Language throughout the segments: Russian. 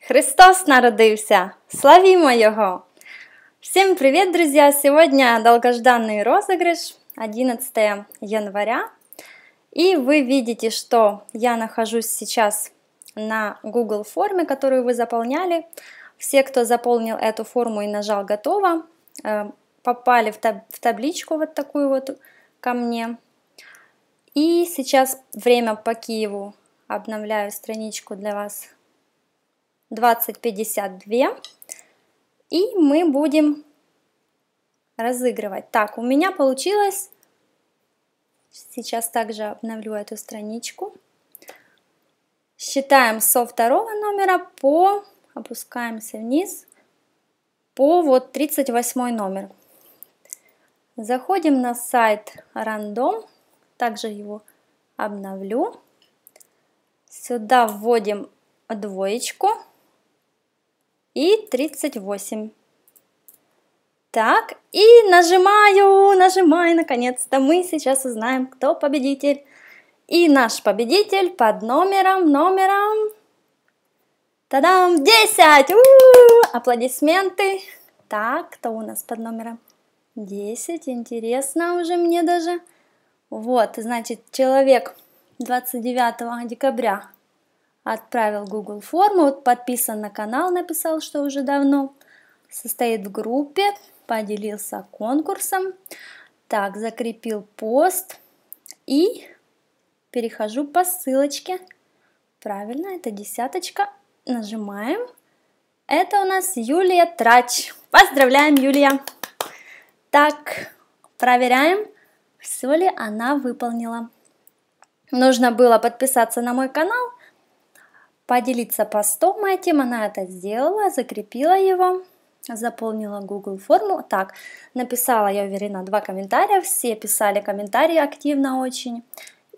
Христос народився! Славімо Його! Всем привет, друзья! Сегодня долгожданный розыгрыш 11 января. И вы видите, что я нахожусь сейчас на Google форме, которую вы заполняли. Все, кто заполнил эту форму и нажал «Готово», э, попали в табличку вот такую вот ко мне. И сейчас время по Киеву. Обновляю страничку для вас 2052. И мы будем разыгрывать. Так, у меня получилось... Сейчас также обновлю эту страничку. Считаем со второго номера по... Опускаемся вниз. По вот 38 номер. Заходим на сайт рандом. Также его обновлю. Сюда вводим двоечку и 38. Так, и нажимаю, нажимаю, наконец-то мы сейчас узнаем, кто победитель. И наш победитель под номером, номером... Тадам, 10! У -у -у! Аплодисменты. Так, кто у нас под номером? 10, интересно уже мне даже. Вот, значит, человек 29 декабря Отправил Google форму, подписан на канал, написал, что уже давно. Состоит в группе, поделился конкурсом. Так, закрепил пост и перехожу по ссылочке. Правильно, это десяточка. Нажимаем. Это у нас Юлия Трач. Поздравляем, Юлия! Так, проверяем, все ли она выполнила. Нужно было подписаться на мой канал – поделиться постом. Моя тема на это сделала, закрепила его, заполнила Google форму. Так, написала, я уверена, два комментария. Все писали комментарии активно очень.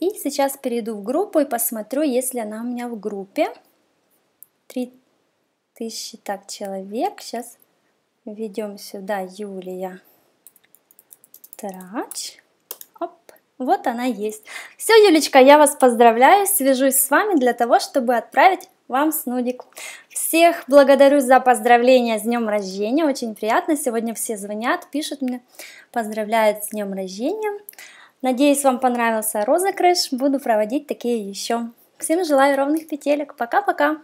И сейчас перейду в группу и посмотрю, если она у меня в группе. три тысячи так, человек. Сейчас введем сюда Юлия Трач. Оп, вот она есть. Все, Юлечка, я вас поздравляю, свяжусь с вами для того, чтобы отправить вам снудик. Всех благодарю за поздравления с днем рождения, очень приятно, сегодня все звонят, пишут мне, поздравляют с днем рождения. Надеюсь, вам понравился розыгрыш, буду проводить такие еще. Всем желаю ровных петелек, пока-пока!